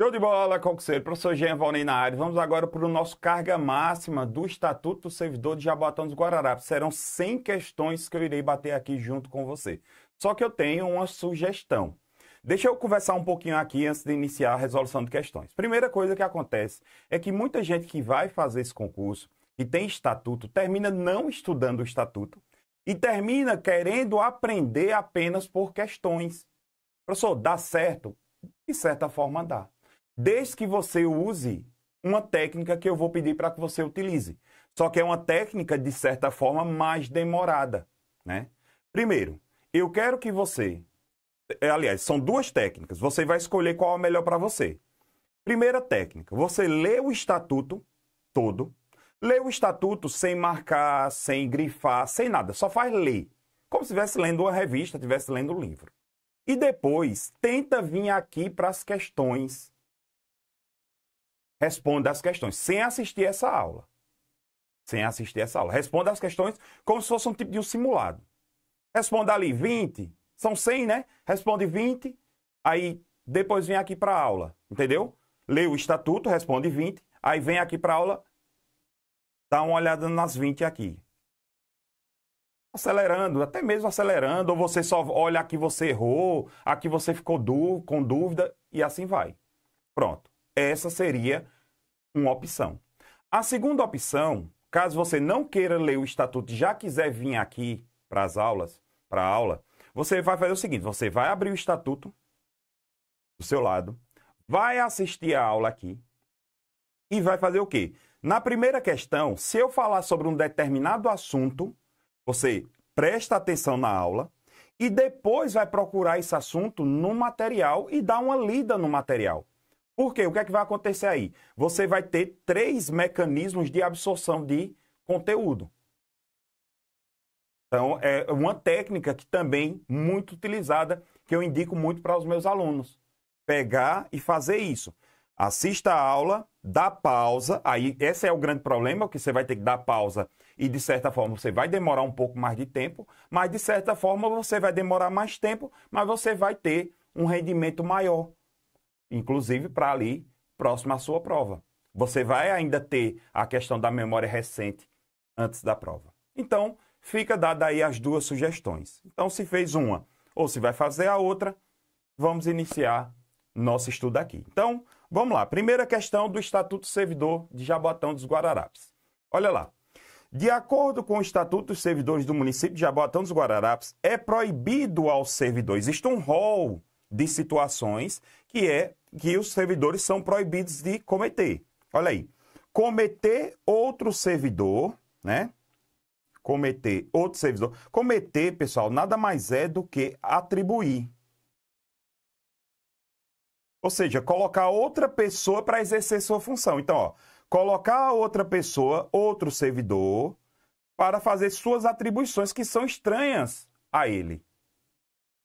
Show de bola, Concurseiro. Professor Jean Valnei na área. Vamos agora para o nosso carga máxima do Estatuto do Servidor de Jaboatão dos Guararapes. Serão 100 questões que eu irei bater aqui junto com você. Só que eu tenho uma sugestão. Deixa eu conversar um pouquinho aqui antes de iniciar a resolução de questões. Primeira coisa que acontece é que muita gente que vai fazer esse concurso e tem estatuto termina não estudando o estatuto e termina querendo aprender apenas por questões. Professor, dá certo? De certa forma dá desde que você use uma técnica que eu vou pedir para que você utilize. Só que é uma técnica, de certa forma, mais demorada. Né? Primeiro, eu quero que você. É, aliás, são duas técnicas. Você vai escolher qual é a melhor para você. Primeira técnica: você lê o estatuto todo. Lê o estatuto sem marcar, sem grifar, sem nada. Só faz ler. Como se estivesse lendo uma revista, estivesse lendo um livro. E depois, tenta vir aqui para as questões responda as questões, sem assistir essa aula. Sem assistir essa aula. Responda as questões como se fosse um tipo de um simulado. Responda ali 20, são 100, né? Responde 20, aí depois vem aqui para a aula, entendeu? Lê o estatuto, responde 20, aí vem aqui para a aula, dá uma olhada nas 20 aqui. Acelerando, até mesmo acelerando, ou você só olha aqui você errou, aqui você ficou com dúvida e assim vai. Pronto. Essa seria uma opção. A segunda opção, caso você não queira ler o estatuto e já quiser vir aqui para as aulas, para a aula, você vai fazer o seguinte: você vai abrir o estatuto do seu lado, vai assistir a aula aqui e vai fazer o quê? Na primeira questão, se eu falar sobre um determinado assunto, você presta atenção na aula e depois vai procurar esse assunto no material e dá uma lida no material. Por quê? O que é que vai acontecer aí? Você vai ter três mecanismos de absorção de conteúdo. Então, é uma técnica que também muito utilizada, que eu indico muito para os meus alunos. Pegar e fazer isso. Assista a aula, dá pausa. Aí, esse é o grande problema, que você vai ter que dar pausa e, de certa forma, você vai demorar um pouco mais de tempo, mas, de certa forma, você vai demorar mais tempo, mas você vai ter um rendimento maior inclusive para ali próximo à sua prova. Você vai ainda ter a questão da memória recente antes da prova. Então, fica dada aí as duas sugestões. Então, se fez uma ou se vai fazer a outra, vamos iniciar nosso estudo aqui. Então, vamos lá. Primeira questão do Estatuto Servidor de Jabotão dos Guararapes. Olha lá. De acordo com o Estatuto dos Servidores do município de Jabotão dos Guararapes, é proibido aos servidores, isto é um rol de situações que é que os servidores são proibidos de cometer. Olha aí. Cometer outro servidor, né? Cometer outro servidor. Cometer, pessoal, nada mais é do que atribuir. Ou seja, colocar outra pessoa para exercer sua função. Então, ó, colocar outra pessoa, outro servidor, para fazer suas atribuições que são estranhas a ele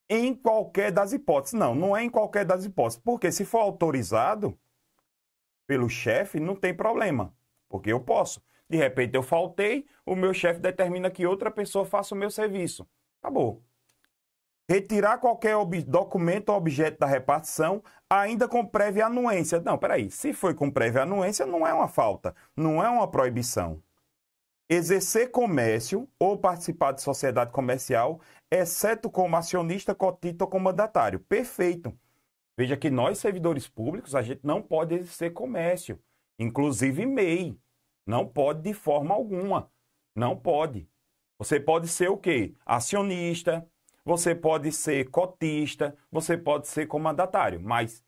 em qualquer das hipóteses. Não, não é em qualquer das hipóteses. Porque se for autorizado pelo chefe, não tem problema. Porque eu posso. De repente eu faltei, o meu chefe determina que outra pessoa faça o meu serviço. Acabou. Retirar qualquer documento ou objeto da repartição, ainda com prévia anuência. Não, peraí. Se foi com prévia anuência, não é uma falta, não é uma proibição exercer comércio ou participar de sociedade comercial, exceto como acionista, cotista ou comandatário. Perfeito. Veja que nós, servidores públicos, a gente não pode exercer comércio, inclusive MEI. Não pode de forma alguma. Não pode. Você pode ser o quê? Acionista, você pode ser cotista, você pode ser comandatário, mas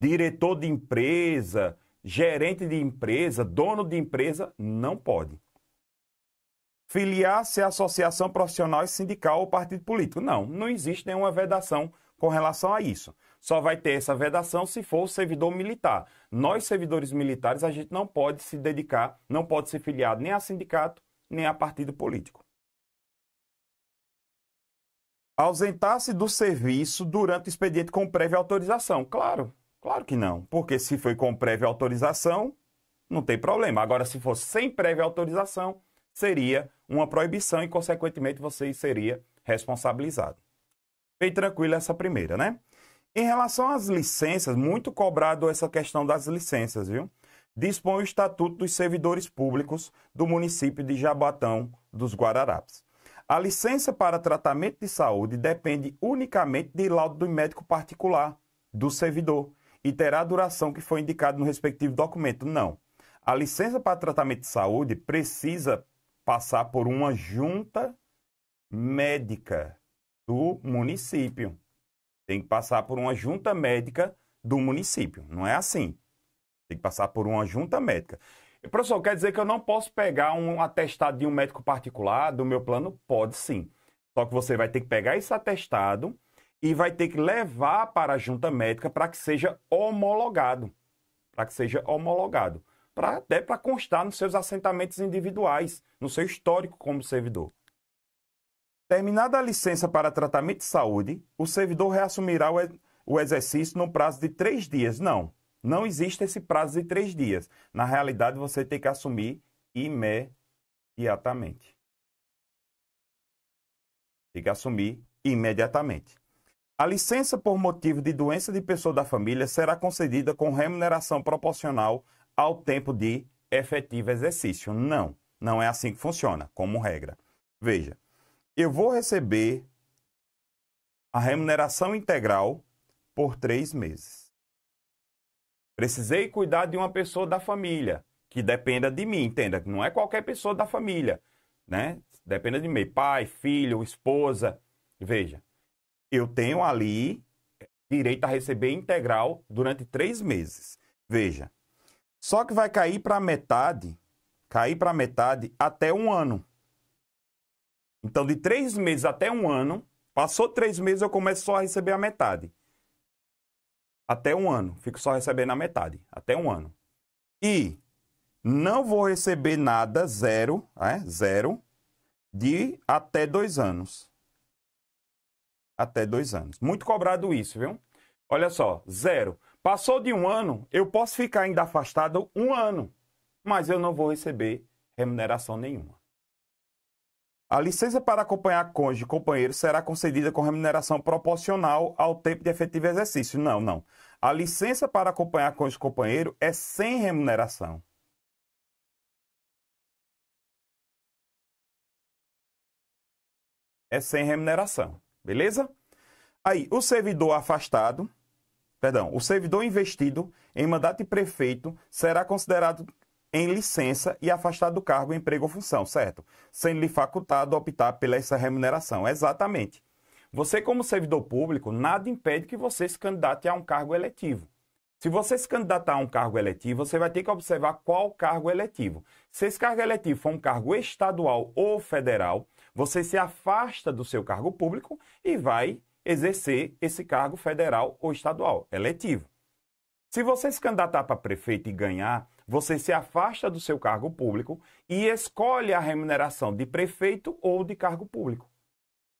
diretor de empresa, gerente de empresa, dono de empresa, não pode. Filiar-se à associação profissional sindical ou partido político. Não, não existe nenhuma vedação com relação a isso. Só vai ter essa vedação se for servidor militar. Nós, servidores militares, a gente não pode se dedicar, não pode ser filiado nem a sindicato, nem a partido político. Ausentar-se do serviço durante o expediente com prévia autorização. Claro, Claro que não, porque se foi com prévia autorização, não tem problema. Agora, se for sem prévia autorização, seria uma proibição e, consequentemente, você seria responsabilizado. Bem tranquilo essa primeira, né? Em relação às licenças, muito cobrado essa questão das licenças, viu? Dispõe o Estatuto dos Servidores Públicos do município de Jabatão dos Guararapes. A licença para tratamento de saúde depende unicamente de laudo do médico particular, do servidor e terá a duração que foi indicado no respectivo documento. Não. A licença para tratamento de saúde precisa passar por uma junta médica do município. Tem que passar por uma junta médica do município. Não é assim. Tem que passar por uma junta médica. Professor, quer dizer que eu não posso pegar um atestado de um médico particular do meu plano? Pode sim. Só que você vai ter que pegar esse atestado e vai ter que levar para a junta médica para que seja homologado. Para que seja homologado. Pra, até né, para constar nos seus assentamentos individuais, no seu histórico como servidor. Terminada a licença para tratamento de saúde, o servidor reassumirá o, o exercício no prazo de três dias. Não, não existe esse prazo de três dias. Na realidade, você tem que assumir imediatamente. Tem que assumir imediatamente. A licença por motivo de doença de pessoa da família será concedida com remuneração proporcional ao tempo de efetivo exercício. Não, não é assim que funciona, como regra. Veja, eu vou receber a remuneração integral por três meses. Precisei cuidar de uma pessoa da família, que dependa de mim, entenda, que não é qualquer pessoa da família, né? Dependa de mim, pai, filho, esposa. Veja, eu tenho ali eh, direito a receber integral durante três meses. Veja, só que vai cair para metade, cair para metade até um ano. Então, de três meses até um ano, passou três meses, eu começo só a receber a metade. Até um ano, fico só recebendo a metade, até um ano. E não vou receber nada, zero, é, zero, de até dois anos até dois anos. Muito cobrado isso, viu? Olha só, zero. Passou de um ano, eu posso ficar ainda afastado um ano, mas eu não vou receber remuneração nenhuma. A licença para acompanhar cônjuge companheiro será concedida com remuneração proporcional ao tempo de efetivo exercício. Não, não. A licença para acompanhar cônjuge companheiro é sem remuneração. É sem remuneração. Beleza? Aí, o servidor afastado, perdão, o servidor investido em mandato de prefeito será considerado em licença e afastado do cargo, emprego ou função, certo? Sendo lhe facultado optar pela essa remuneração. Exatamente. Você, como servidor público, nada impede que você se candidate a um cargo eletivo. Se você se candidatar a um cargo eletivo, você vai ter que observar qual cargo eletivo. Se esse cargo eletivo for um cargo estadual ou federal, você se afasta do seu cargo público e vai exercer esse cargo federal ou estadual, eletivo. Se você se candidatar para prefeito e ganhar, você se afasta do seu cargo público e escolhe a remuneração de prefeito ou de cargo público.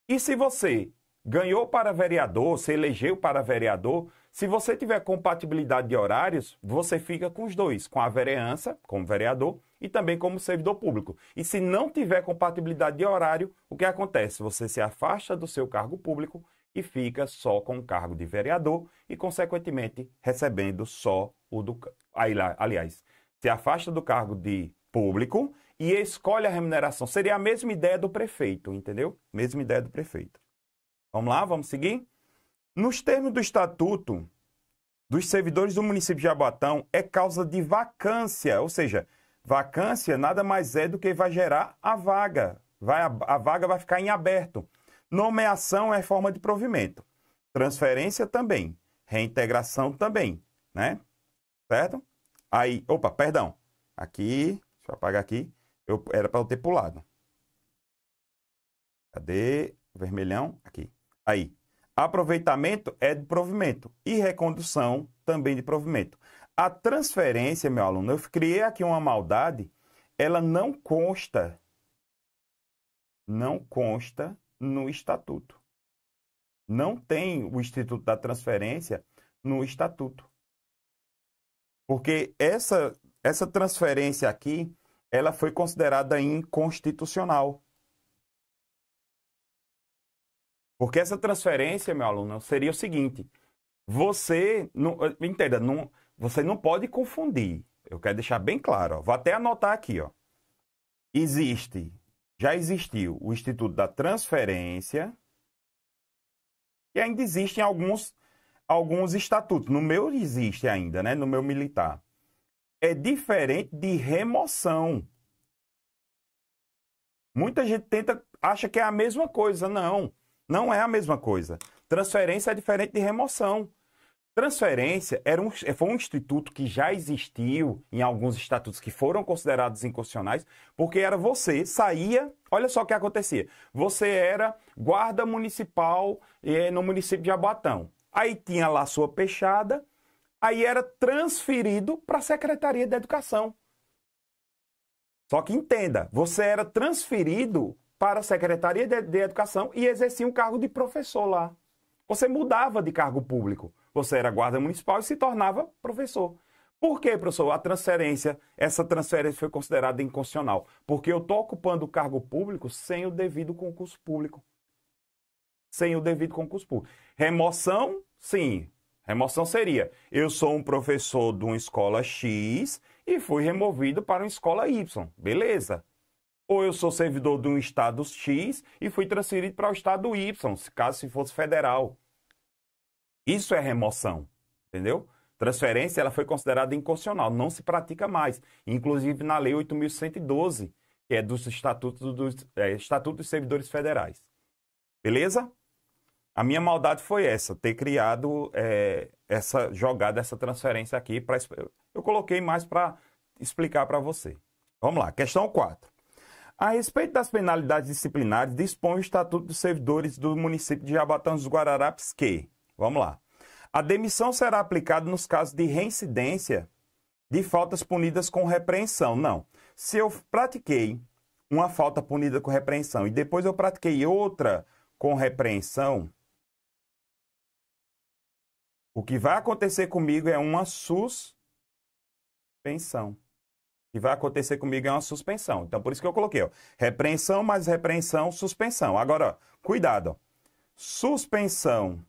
E se você ganhou para vereador, se elegeu para vereador, se você tiver compatibilidade de horários, você fica com os dois, com a vereança, como vereador, e também como servidor público. E se não tiver compatibilidade de horário, o que acontece? Você se afasta do seu cargo público e fica só com o cargo de vereador e, consequentemente, recebendo só o do. Aliás, se afasta do cargo de público e escolhe a remuneração. Seria a mesma ideia do prefeito, entendeu? Mesma ideia do prefeito. Vamos lá, vamos seguir? Nos termos do estatuto dos servidores do município de Jabotão é causa de vacância, ou seja, vacância nada mais é do que vai gerar a vaga. Vai, a vaga vai ficar em aberto. Nomeação é forma de provimento. Transferência também. Reintegração também, né? Certo? Aí, opa, perdão. Aqui, deixa eu apagar aqui. Eu, era para eu ter pulado. Cadê? Vermelhão. Aqui. Aí. Aproveitamento é de provimento e recondução também de provimento. A transferência, meu aluno, eu criei aqui uma maldade, ela não consta, não consta no estatuto. Não tem o Instituto da Transferência no estatuto. Porque essa, essa transferência aqui, ela foi considerada inconstitucional. Porque essa transferência, meu aluno, seria o seguinte: você não, entenda, não, você não pode confundir. Eu quero deixar bem claro. Ó. Vou até anotar aqui, ó. Existe, já existiu o Instituto da Transferência e ainda existem alguns alguns estatutos. No meu existe ainda, né? No meu militar é diferente de remoção. Muita gente tenta acha que é a mesma coisa, não. Não é a mesma coisa. Transferência é diferente de remoção. Transferência era um, foi um instituto que já existiu em alguns estatutos que foram considerados inconstitucionais, porque era você, saía, olha só o que acontecia. Você era guarda municipal eh, no município de Abatão. Aí tinha lá sua peixada, aí era transferido para a Secretaria da Educação. Só que entenda, você era transferido para a Secretaria de Educação e exercia um cargo de professor lá. Você mudava de cargo público. Você era guarda municipal e se tornava professor. Por que, professor? A transferência, essa transferência foi considerada inconstitucional. Porque eu estou ocupando o cargo público sem o devido concurso público. Sem o devido concurso público. Remoção, sim. Remoção seria: eu sou um professor de uma escola X e fui removido para uma escola Y. Beleza. Ou eu sou servidor de um estado X e fui transferido para o estado Y, caso se fosse federal. Isso é remoção, entendeu? Transferência ela foi considerada inconstitucional, não se pratica mais, inclusive na lei 8112, que é dos estatutos dos, é, Estatuto dos Servidores Federais. Beleza? A minha maldade foi essa, ter criado é, essa jogada, essa transferência aqui. Pra, eu coloquei mais para explicar para você. Vamos lá, questão 4. A respeito das penalidades disciplinares, dispõe o Estatuto dos Servidores do município de Jabatão dos Guararapes que, vamos lá, a demissão será aplicada nos casos de reincidência de faltas punidas com repreensão. Não. Se eu pratiquei uma falta punida com repreensão e depois eu pratiquei outra com repreensão, o que vai acontecer comigo é uma suspensão que vai acontecer comigo é uma suspensão. Então, por isso que eu coloquei, ó, repreensão mais repreensão, suspensão. Agora, ó, cuidado, ó. suspensão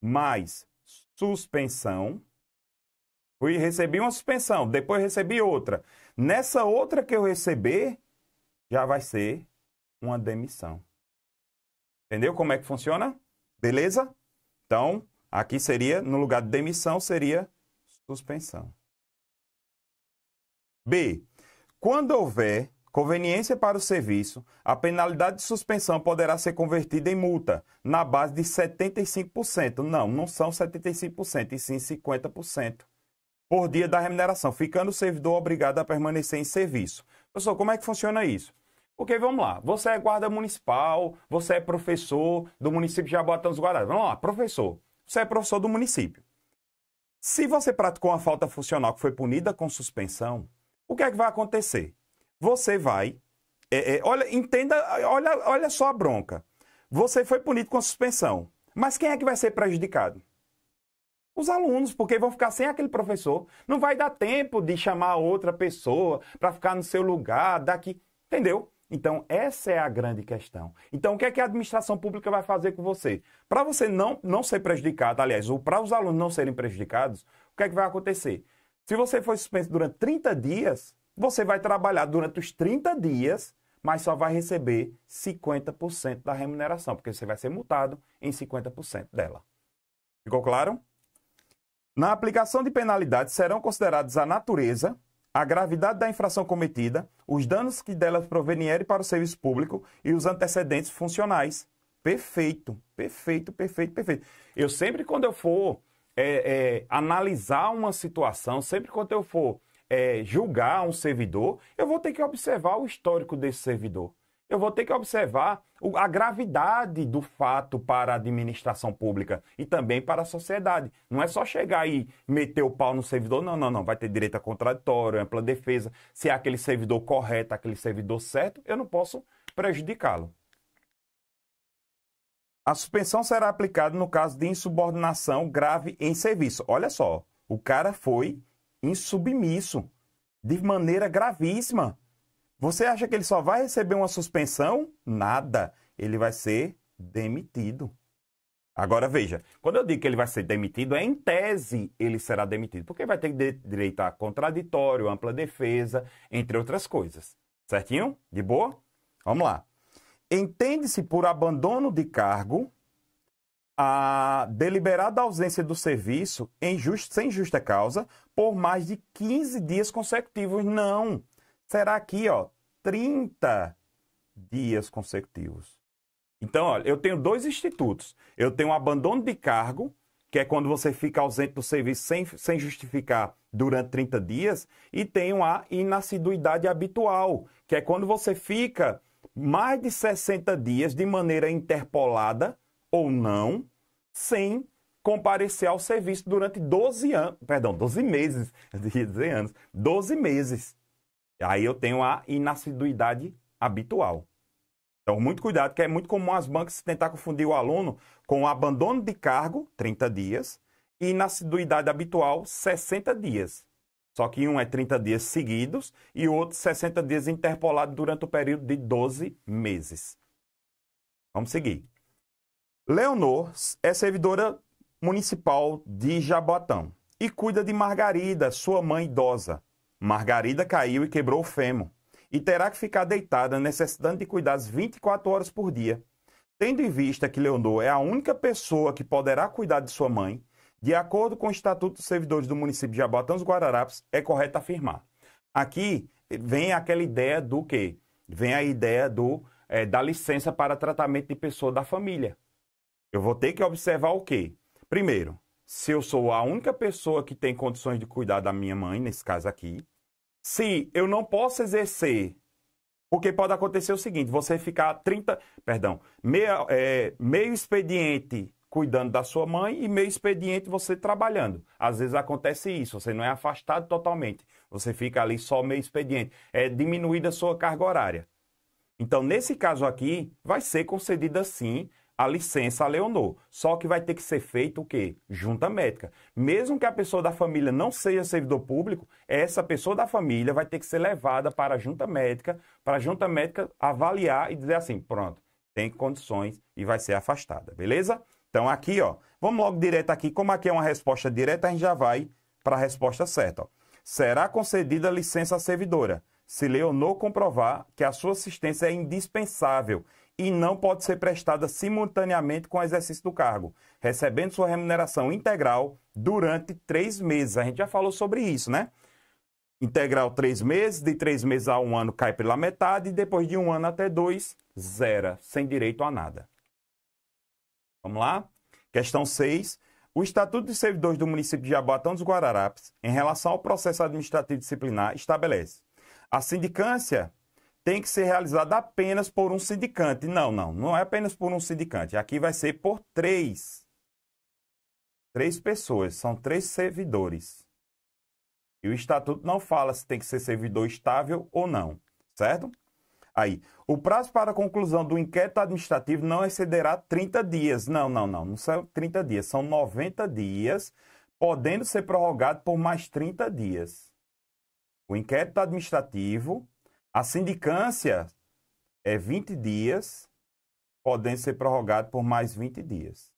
mais suspensão. Fui recebi uma suspensão, depois recebi outra. Nessa outra que eu receber, já vai ser uma demissão. Entendeu como é que funciona? Beleza? Então, aqui seria, no lugar de demissão, seria suspensão. B. Quando houver conveniência para o serviço, a penalidade de suspensão poderá ser convertida em multa, na base de 75%. Não, não são 75%, e sim 50% por dia da remuneração, ficando o servidor obrigado a permanecer em serviço. Pessoal, como é que funciona isso? Porque vamos lá, você é guarda municipal, você é professor do município de Jaboatão dos Guarados. Vamos lá, professor. Você é professor do município. Se você praticou uma falta funcional que foi punida com suspensão, o que é que vai acontecer? Você vai. É, é, olha, entenda, olha, olha só a bronca. Você foi punido com a suspensão. Mas quem é que vai ser prejudicado? Os alunos, porque vão ficar sem aquele professor. Não vai dar tempo de chamar outra pessoa para ficar no seu lugar, daqui. Entendeu? Então, essa é a grande questão. Então, o que é que a administração pública vai fazer com você? Para você não, não ser prejudicado, aliás, ou para os alunos não serem prejudicados, o que é que vai acontecer? Se você for suspenso durante 30 dias, você vai trabalhar durante os 30 dias, mas só vai receber 50% da remuneração, porque você vai ser multado em 50% dela. Ficou claro? Na aplicação de penalidades serão considerados a natureza, a gravidade da infração cometida, os danos que delas provenierem para o serviço público e os antecedentes funcionais. Perfeito, perfeito, perfeito, perfeito. Eu sempre, quando eu for é, é, analisar uma situação, sempre quando eu for é, julgar um servidor, eu vou ter que observar o histórico desse servidor. Eu vou ter que observar a gravidade do fato para a administração pública e também para a sociedade. Não é só chegar e meter o pau no servidor, não, não, não. Vai ter direito a contraditório, ampla defesa. Se é aquele servidor correto, aquele servidor certo, eu não posso prejudicá-lo. A suspensão será aplicada no caso de insubordinação grave em serviço. Olha só, o cara foi insubmisso de maneira gravíssima. Você acha que ele só vai receber uma suspensão? Nada. Ele vai ser demitido. Agora veja, quando eu digo que ele vai ser demitido, é em tese ele será demitido, porque vai ter direito a contraditório, ampla defesa, entre outras coisas. Certinho? De boa? Vamos lá. Entende-se por abandono de cargo a deliberada ausência do serviço injusto, sem justa causa por mais de 15 dias consecutivos. Não. Será aqui, ó, 30 dias consecutivos. Então, olha, eu tenho dois institutos. Eu tenho o abandono de cargo, que é quando você fica ausente do serviço sem, sem justificar durante 30 dias, e tenho a inassiduidade habitual, que é quando você fica mais de 60 dias de maneira interpolada ou não, sem comparecer ao serviço durante 12 anos, perdão, 12 meses, 12 anos, 12 meses. Aí eu tenho a inassiduidade habitual. Então, muito cuidado, que é muito comum as bancas tentar confundir o aluno com o abandono de cargo, 30 dias, e inassiduidade habitual, 60 dias. Só que um é 30 dias seguidos e o outro 60 dias interpolado durante o período de 12 meses. Vamos seguir. Leonor é servidora municipal de Jabotão e cuida de Margarida, sua mãe idosa. Margarida caiu e quebrou o fêmur e terá que ficar deitada, necessitando de cuidados 24 horas por dia. Tendo em vista que Leonor é a única pessoa que poderá cuidar de sua mãe, de acordo com o Estatuto dos Servidores do município de Jaboatão dos Guararapes, é correto afirmar. Aqui eh, vem aquela ideia do quê? Vem a ideia do é, da licença para tratamento de pessoa da família. Eu vou ter que observar o quê? Primeiro, se eu sou a única pessoa que tem condições de cuidar da minha mãe, nesse caso aqui, se eu não posso exercer, porque pode acontecer o seguinte, você ficar 30, perdão, meia, é, meio expediente cuidando da sua mãe e meio expediente você trabalhando. Às vezes acontece isso, você não é afastado totalmente, você fica ali só meio expediente. É diminuída a sua carga horária. Então, nesse caso aqui, vai ser concedida sim a licença a Leonor. Só que vai ter que ser feito o quê? Junta médica. Mesmo que a pessoa da família não seja servidor público, essa pessoa da família vai ter que ser levada para a junta médica, para a junta médica avaliar e dizer assim, pronto, tem condições e vai ser afastada, beleza? Então aqui, ó, vamos logo direto aqui, como aqui é uma resposta direta, a gente já vai para a resposta certa. Ó. Será concedida licença à servidora se Leonor comprovar que a sua assistência é indispensável e não pode ser prestada simultaneamente com o exercício do cargo, recebendo sua remuneração integral durante três meses. A gente já falou sobre isso, né? Integral três meses, de três meses a um ano cai pela metade, e depois de um ano até dois, zera, sem direito a nada. Vamos lá? Questão 6. O Estatuto de Servidores do município de Jaboatão dos Guararapes, em relação ao processo administrativo disciplinar, estabelece: a sindicância tem que ser realizada apenas por um sindicante. Não, não, não é apenas por um sindicante. Aqui vai ser por três. Três pessoas, são três servidores. E o estatuto não fala se tem que ser servidor estável ou não, certo? Aí, o prazo para a conclusão do inquérito administrativo não excederá 30 dias. Não, não, não, não são 30 dias, são 90 dias, podendo ser prorrogado por mais 30 dias. O inquérito administrativo, a sindicância é 20 dias, podendo ser prorrogado por mais 20 dias.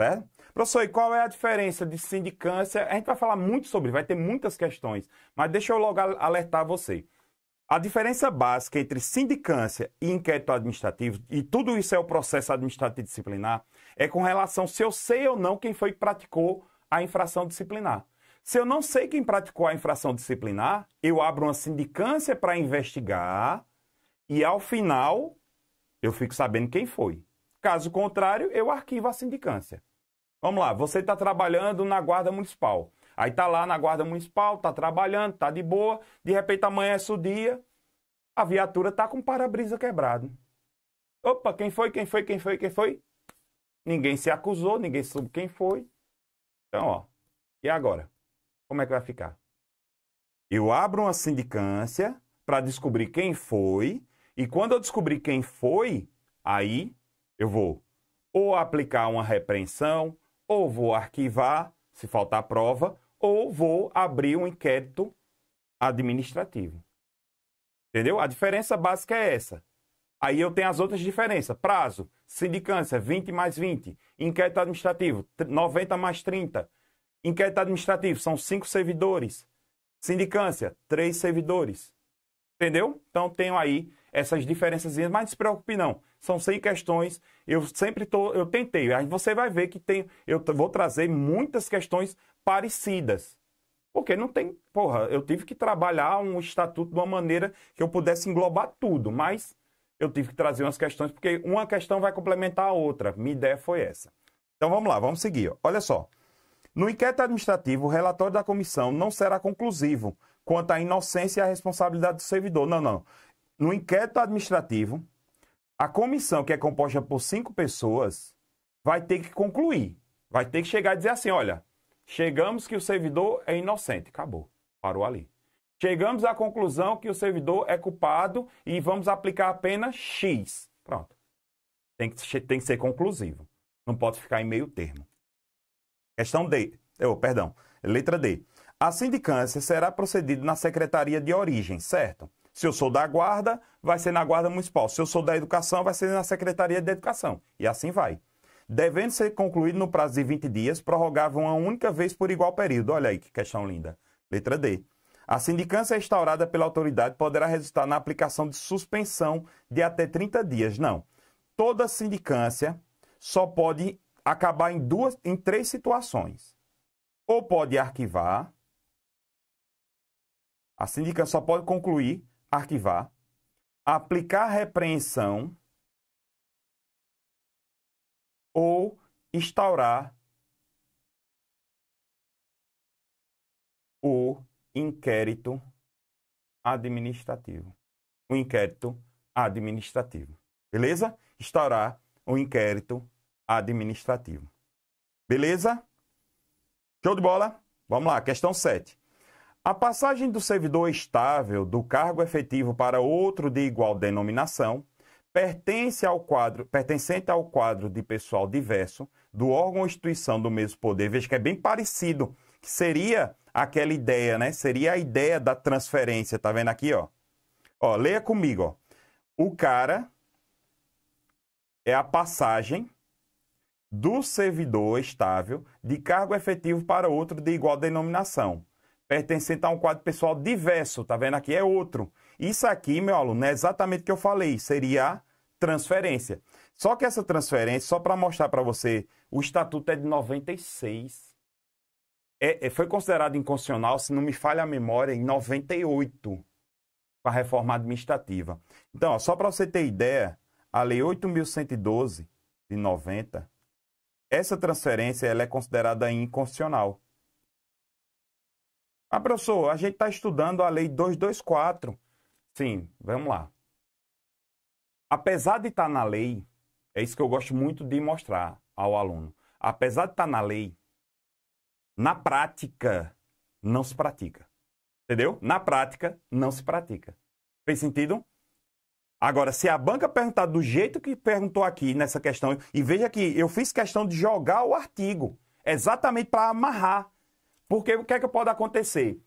Certo? Professor, e qual é a diferença de sindicância? A gente vai falar muito sobre, vai ter muitas questões, mas deixa eu logo alertar você. A diferença básica entre sindicância e inquérito administrativo, e tudo isso é o processo administrativo disciplinar, é com relação se eu sei ou não quem foi que praticou a infração disciplinar. Se eu não sei quem praticou a infração disciplinar, eu abro uma sindicância para investigar e ao final eu fico sabendo quem foi. Caso contrário, eu arquivo a sindicância. Vamos lá, você está trabalhando na Guarda Municipal. Aí tá lá na guarda municipal, tá trabalhando, tá de boa, de repente amanhece é o dia, a viatura tá com o para-brisa quebrado. Opa, quem foi, quem foi, quem foi, quem foi? Ninguém se acusou, ninguém soube quem foi. Então, ó, e agora? Como é que vai ficar? Eu abro uma sindicância para descobrir quem foi, e quando eu descobrir quem foi, aí eu vou ou aplicar uma repreensão, ou vou arquivar, se faltar prova, ou vou abrir um inquérito administrativo. Entendeu? A diferença básica é essa. Aí eu tenho as outras diferenças. Prazo, sindicância, 20 mais 20. Inquérito administrativo, 90 mais 30. Inquérito administrativo, são 5 servidores. Sindicância, 3 servidores. Entendeu? Então tenho aí essas diferenças, mas não se preocupe não. São 100 questões, eu sempre tô, eu tentei. Aí você vai ver que tem, eu vou trazer muitas questões parecidas. Porque não tem. Porra, eu tive que trabalhar um estatuto de uma maneira que eu pudesse englobar tudo, mas eu tive que trazer umas questões, porque uma questão vai complementar a outra. Minha ideia foi essa. Então vamos lá, vamos seguir. Olha só. No inquérito administrativo, o relatório da comissão não será conclusivo quanto à inocência e à responsabilidade do servidor. Não, não. No inquérito administrativo, a comissão, que é composta por cinco pessoas, vai ter que concluir. Vai ter que chegar e dizer assim: olha, Chegamos que o servidor é inocente. Acabou. Parou ali. Chegamos à conclusão que o servidor é culpado e vamos aplicar apenas X. Pronto. Tem que, tem que ser conclusivo. Não pode ficar em meio termo. Questão D. Oh, perdão. Letra D. A sindicância será procedida na secretaria de origem, certo? Se eu sou da guarda, vai ser na guarda municipal. Se eu sou da educação, vai ser na secretaria de educação. E assim vai devendo ser concluído no prazo de 20 dias, prorrogavam uma única vez por igual período. Olha aí que questão linda. Letra D. A sindicância instaurada pela autoridade poderá resultar na aplicação de suspensão de até 30 dias. Não. Toda sindicância só pode acabar em duas, em três situações. Ou pode arquivar, a sindicância só pode concluir, arquivar, aplicar repreensão ou instaurar o inquérito administrativo. O inquérito administrativo. Beleza? Instaurar o inquérito administrativo. Beleza? Show de bola? Vamos lá, questão 7. A passagem do servidor estável do cargo efetivo para outro de igual denominação pertence ao quadro, pertencente ao quadro de pessoal diverso do órgão ou instituição do mesmo poder, veja que é bem parecido, que seria aquela ideia, né? Seria a ideia da transferência, tá vendo aqui, ó? Ó, leia comigo, ó. O cara é a passagem do servidor estável de cargo efetivo para outro de igual denominação, pertencente a um quadro pessoal diverso, tá vendo aqui? É outro. Isso aqui, meu aluno, é exatamente o que eu falei, seria transferência. Só que essa transferência, só para mostrar para você, o estatuto é de 96. É, é, foi considerado inconstitucional, se não me falha a memória, em 98, com a reforma administrativa. Então, ó, só para você ter ideia, a Lei 8.112, de 90, essa transferência ela é considerada inconstitucional. Ah, professor, a gente está estudando a Lei 224. Sim, vamos lá apesar de estar tá na lei, é isso que eu gosto muito de mostrar ao aluno. Apesar de estar tá na lei, na prática não se pratica. Entendeu? Na prática não se pratica. Fez sentido? Agora, se a banca perguntar do jeito que perguntou aqui nessa questão, e veja que eu fiz questão de jogar o artigo, exatamente para amarrar. Porque o que é que pode acontecer?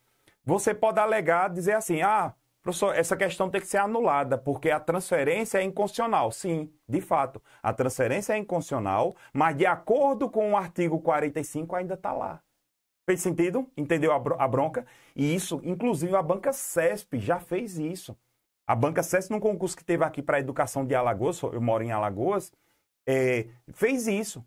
Você pode alegar, dizer assim, ah, Professor, essa questão tem que ser anulada, porque a transferência é inconstitucional. Sim, de fato, a transferência é inconstitucional, mas de acordo com o artigo 45 ainda está lá. Fez sentido? Entendeu a bronca? E isso, inclusive, a banca CESP já fez isso. A banca CESP, num concurso que teve aqui para a educação de Alagoas, eu moro em Alagoas, é, fez isso.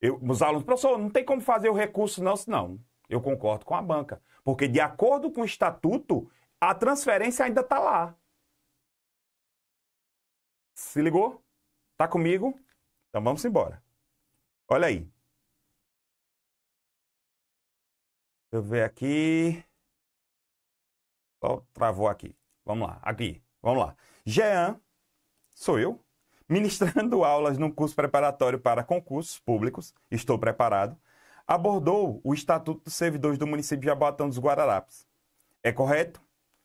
Eu, os alunos, professor, não tem como fazer o recurso, não, não. Eu concordo com a banca. Porque, de acordo com o estatuto, a transferência ainda está lá. Se ligou? Está comigo? Então vamos embora. Olha aí. Deixa eu ver aqui. Oh, travou aqui. Vamos lá, aqui. Vamos lá. Jean, sou eu, ministrando aulas no curso preparatório para concursos públicos, estou preparado, abordou o Estatuto dos Servidores do município de Jaboatão dos Guararapes. É correto?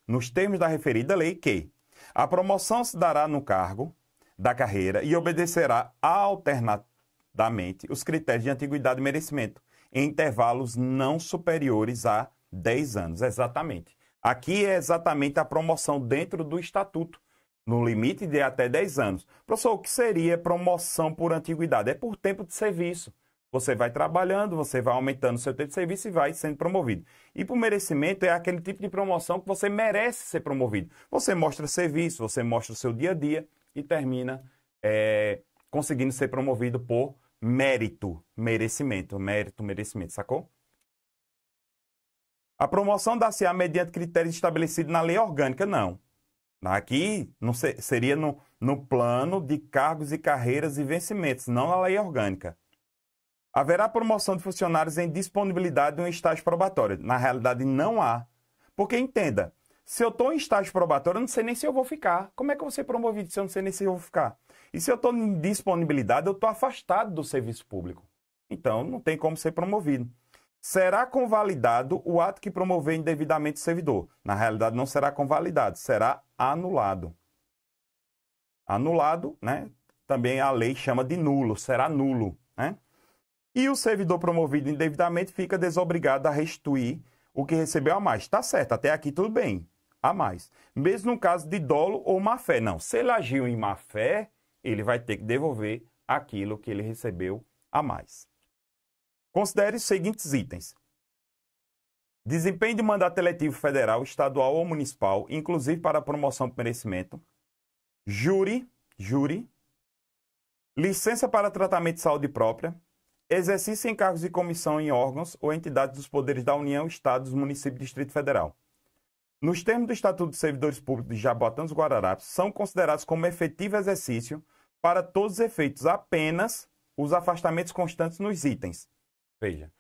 nos termos da referida lei, que a promoção se dará no cargo da carreira e obedecerá alternadamente os critérios de antiguidade e merecimento em intervalos não superiores a 10 anos. Exatamente. Aqui é exatamente a promoção dentro do estatuto, no limite de até 10 anos. Professor, o que seria promoção por antiguidade? É por tempo de serviço. Você vai trabalhando, você vai aumentando o seu tempo de serviço e vai sendo promovido. E por merecimento é aquele tipo de promoção que você merece ser promovido. Você mostra serviço, você mostra o seu dia a dia e termina é, conseguindo ser promovido por mérito, merecimento, mérito, merecimento, sacou? A promoção da se mediante critérios estabelecidos na lei orgânica, não. Aqui não seria no, no plano de cargos e carreiras e vencimentos, não na lei orgânica. Haverá promoção de funcionários em disponibilidade de um estágio probatório. Na realidade, não há. Porque entenda, se eu estou em estágio probatório, eu não sei nem se eu vou ficar. Como é que eu vou ser promovido se eu não sei nem se eu vou ficar? E se eu estou em disponibilidade, eu estou afastado do serviço público. Então, não tem como ser promovido. Será convalidado o ato que promover indevidamente o servidor. Na realidade, não será convalidado, será anulado. Anulado, né? Também a lei chama de nulo, será nulo, né? E o servidor promovido indevidamente fica desobrigado a restituir o que recebeu a mais. Tá certo, até aqui tudo bem. A mais. Mesmo no caso de dolo ou má fé. Não, se ele agiu em má fé, ele vai ter que devolver aquilo que ele recebeu a mais. Considere os seguintes itens. Desempenho de mandato eletivo federal, estadual ou municipal, inclusive para promoção de merecimento. Júri, júri. Licença para tratamento de saúde própria exercício em cargos de comissão em órgãos ou entidades dos poderes da União, Estados, município e Distrito Federal. Nos termos do Estatuto dos Servidores Públicos de Jaboatão dos Guararapes, são considerados como efetivo exercício para todos os efeitos apenas os afastamentos constantes nos itens. Veja,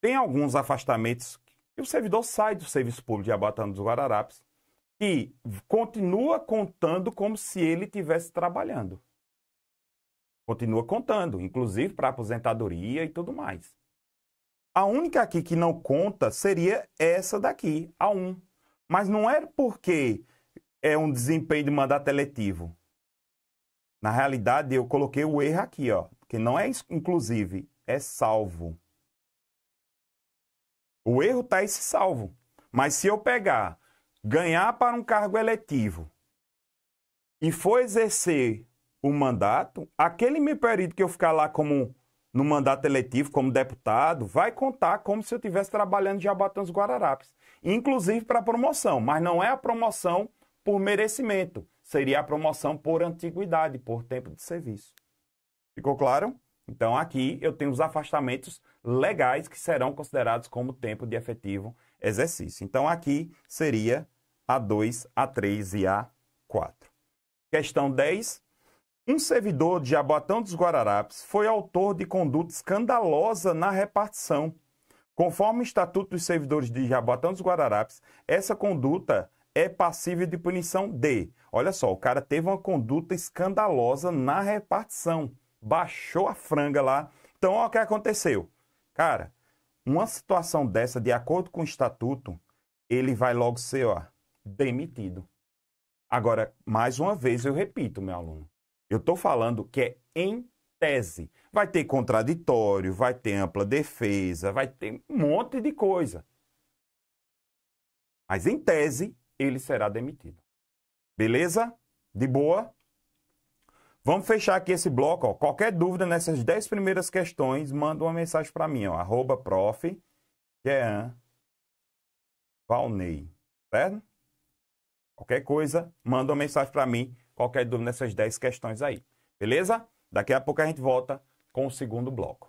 tem alguns afastamentos que o servidor sai do serviço público de Jaboatão dos Guararapes e continua contando como se ele tivesse trabalhando. Continua contando, inclusive para aposentadoria e tudo mais. A única aqui que não conta seria essa daqui, a 1. Mas não é porque é um desempenho de mandato eletivo. Na realidade, eu coloquei o erro aqui, ó, que não é inclusive, é salvo. O erro está esse salvo. Mas se eu pegar ganhar para um cargo eletivo e for exercer o mandato, aquele meu período que eu ficar lá como no mandato eletivo, como deputado, vai contar como se eu estivesse trabalhando de Jabatão dos Guararapes, inclusive para promoção, mas não é a promoção por merecimento, seria a promoção por antiguidade, por tempo de serviço. Ficou claro? Então aqui eu tenho os afastamentos legais que serão considerados como tempo de efetivo exercício. Então aqui seria a2, a3 e a4. Questão 10, um servidor de Jaboatão dos Guararapes foi autor de conduta escandalosa na repartição. Conforme o Estatuto dos Servidores de Jaboatão dos Guararapes, essa conduta é passível de punição de. Olha só, o cara teve uma conduta escandalosa na repartição. Baixou a franga lá. Então, olha o que aconteceu. Cara, uma situação dessa, de acordo com o estatuto, ele vai logo ser ó, demitido. Agora, mais uma vez eu repito, meu aluno, eu estou falando que é em tese. Vai ter contraditório, vai ter ampla defesa, vai ter um monte de coisa. Mas em tese, ele será demitido. Beleza? De boa? Vamos fechar aqui esse bloco. Ó. Qualquer dúvida nessas 10 primeiras questões, manda uma mensagem para mim. Ó, arroba prof. Jean Valnei. Certo? Qualquer coisa, manda uma mensagem para mim. Qualquer dúvida nessas 10 questões aí, beleza? Daqui a pouco a gente volta com o segundo bloco.